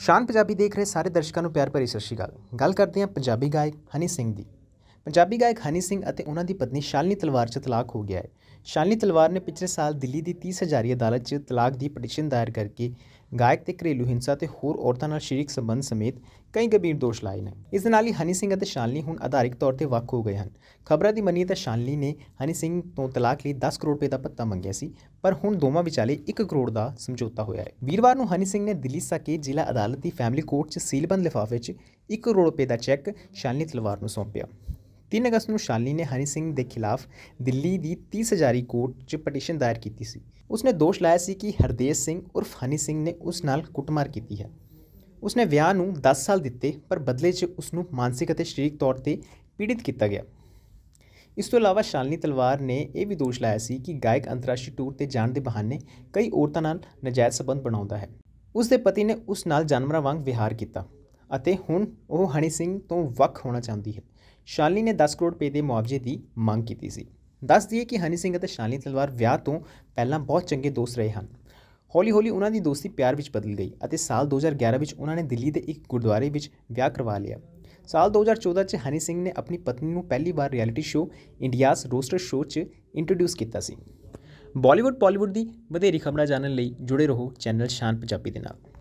ਸ਼ਾਨ ਪੰਜਾਬੀ ਦੇਖ ਰਹੇ ਸਾਰੇ ਦਰਸ਼ਕਾਂ ਨੂੰ ਪਿਆਰ ਭਰੀ ਸਤਿ ਸ਼੍ਰੀ ਅਕਾਲ ਗੱਲ ਕਰਦੇ ਹਾਂ ਪੰਜਾਬੀ ਗਾਇਕ ਹਨੀ ਸਿੰਘ ਦੀ ਪੰਜਾਬੀ ਗਾਇਕ ਹਨੀ ਸਿੰਘ ਅਤੇ ਉਹਨਾਂ ਦੀ ਪਤਨੀ ਸ਼ਾਲਨੀ ਤਲਵਾਰ 'ਚ ਤਲਾਕ ਹੋ ਗਿਆ ਹੈ ਸ਼ਾਲਨੀ ਤਲਵਾਰ ਨੇ ਪਿਛਲੇ ਸਾਲ ਦਿੱਲੀ ਦੀ 30 ਹਜ਼ਾਰੀ ਅਦਾਲਤ 'ਚ ਤਲਾਕ ਦੀ ਪਟੀਸ਼ਨ ਦਾਇਰ ਕਰਕੇ ਗਾਇਕ ਤੇ ਘਰੇਲੂ ਹਿੰਸਾ ਤੇ ਹੋਰ ਔਰਤਾਂ ਨਾਲ ਸ਼ਰੀਕ ਸੰਬੰਧ ਸਮੇਤ ਕਈ ਗੰਭੀਰ ਦੋਸ਼ ਲਾਏ ਨੇ ਇਸ ਨਾਲ ਹੀ ਹਨੀ ਸਿੰਘ ਅਤੇ ਸ਼ਾਨਲੀ ਹੁਣ ਆਧਾਰਿਕ ਤੌਰ ਤੇ ਵੱਖ ਹੋ ਗਏ ਹਨ ਖਬਰਾਂ ਦੀ ਮੰਨੀ ਤਾਂ ਸ਼ਾਨਲੀ ਨੇ ਹਨੀ ਸਿੰਘ ਤੋਂ ਤਲਾਕ ਲਈ 10 ਕਰੋੜ ਰੁਪਏ ਦਾ ਪੱਤਾ ਮੰਗਿਆ ਸੀ ਪਰ ਹੁਣ ਦੋਵਾਂ ਵਿਚਾਲੇ 1 ਕਰੋੜ ਦਾ ਸਮਝੌਤਾ ਹੋਇਆ ਹੈ ਵੀਰਵਾਰ ਨੂੰ ਹਨੀ ਸਿੰਘ ਨੇ ਦਿੱਲੀ ਸਾਕੇ ਜ਼ਿਲ੍ਹਾ ਅਦਾਲਤ ਦੀ ਫੈਮਿਲੀ ਕੋਰਟ 'ਚ ਸੀਲਬੰਦ ਲਿਫਾਫੇ 'ਚ 1 ਕਰੋੜ ਰੁਪਏ ਦਾ ਚੈੱਕ ਸ਼ਾਨਲੀ ਤਲਵਾਰ ਨੂੰ ਸੌਂਪਿਆ 3 ਅਗਸਤ ਨੂੰ ਸ਼ਾਨਲੀ ਨੇ ਹਨੀ ਸਿੰਘ ਦੇ ਖਿਲਾਫ ਦਿੱਲੀ ਦੀ 30 ਹਜ਼ਾਰੀ ਕੋਰਟ 'ਚ ਪਟੀਸ਼ਨ ਦਾਇਰ ਕੀਤੀ ਸੀ ਉਸਨੇ ਦੋਸ਼ ਲਾਇਆ ਸੀ ਕਿ ਹਰਦੇਸ਼ ਸਿੰਘ ਉਰਫ ਹਨੀ ਸਿੰਘ ਨੇ ਉਸ ਨਾਲ ਕੁੱਟਮਾਰ ਕੀਤੀ ਹੈ ਉਸਨੇ ਵਿਆਹ ਨੂੰ 10 ਸਾਲ ਦਿੱਤੇ ਪਰ ਬਦਲੇ 'ਚ ਉਸ ਨੂੰ ਮਾਨਸਿਕ ਅਤੇ ਸਰੀਰਕ ਤੌਰ ਤੇ ਪੀੜਿਤ ਕੀਤਾ ਗਿਆ ਇਸ ਤੋਂ ਇਲਾਵਾ ਸ਼ਾਲਨੀ ਤਲਵਾਰ ਨੇ ਇਹ ਵੀ ਦੋਸ਼ ਲਾਇਆ ਸੀ ਕਿ ਗਾਇਕ ਅੰਤਰਰਾਸ਼ਟਰੀ ਟੂਰ ਤੇ ਜਾਣ ਦੇ ਬਹਾਨੇ ਕਈ ਔਰਤਾਂ ਨਾਲ ਨਜਾਇਜ਼ ਸਬੰਧ ਬਣਾਉਂਦਾ ਹੈ ਉਸ ਦੇ ਪਤੀ ਨੇ ਉਸ ਨਾਲ ਜਾਨਵਰਾਂ ਵਾਂਗ ਵਿਹਾਰ ਕੀਤਾ ਅਤੇ ਹੁਣ ਉਹ ਹਣੀ ਸਿੰਘ ਤੋਂ ਵੱਖ ਹੋਣਾ ਚਾਹੁੰਦੀ ਹੈ ਸ਼ਾਲਨੀ ਨੇ 10 ਕਰੋੜ ਰੁਪਏ ਦੇ ਮੁਆਵਜ਼ੇ ਦੀ ਮੰਗ ਕੀਤੀ ਸੀ ਦੱਸ ਦਈਏ ਕਿ ਹਣੀ ਸਿੰਘ ਅਤੇ ਸ਼ਾਲਨੀ ਤਲਵਾਰ ਵਿਆਹ ਤੋਂ ਪਹਿਲਾਂ ਬਹੁਤ ਚੰਗੇ ਦੋਸਤ ਰਹੇ ਹਨ ਹੌਲੀ-ਹੌਲੀ ਉਹਨਾਂ ਦੀ ਦੋਸਤੀ ਪਿਆਰ ਵਿੱਚ ਬਦਲ ਗਈ ਅਤੇ ਸਾਲ 2011 ਵਿੱਚ ਉਹਨਾਂ ਨੇ ਦਿੱਲੀ ਦੇ ਇੱਕ ਗੁਰਦੁਆਰੇ ਵਿੱਚ ਵਿਆਹ ਕਰਵਾ ਲਿਆ ਸਾਲ 2014 ਚ ਹਨੀ ਸਿੰਘ ਨੇ ਆਪਣੀ ਪਤਨੀ ਨੂੰ ਪਹਿਲੀ ਵਾਰ reality show India's roaster show 'ਚ ਇੰਟਰੋਡਿਊਸ ਕੀਤਾ ਸੀ ਬਾਲੀਵੁੱਡ ਪਾਲੀਵੁੱਡ ਦੀ ਵਧੇਰੀ ਖਬਰਾਂ ਜਾਣਨ ਲਈ ਜੁੜੇ ਰਹੋ ਚੈਨਲ ਸ਼ਾਨ ਪੰਜਾਬੀ ਦੇ ਨਾਲ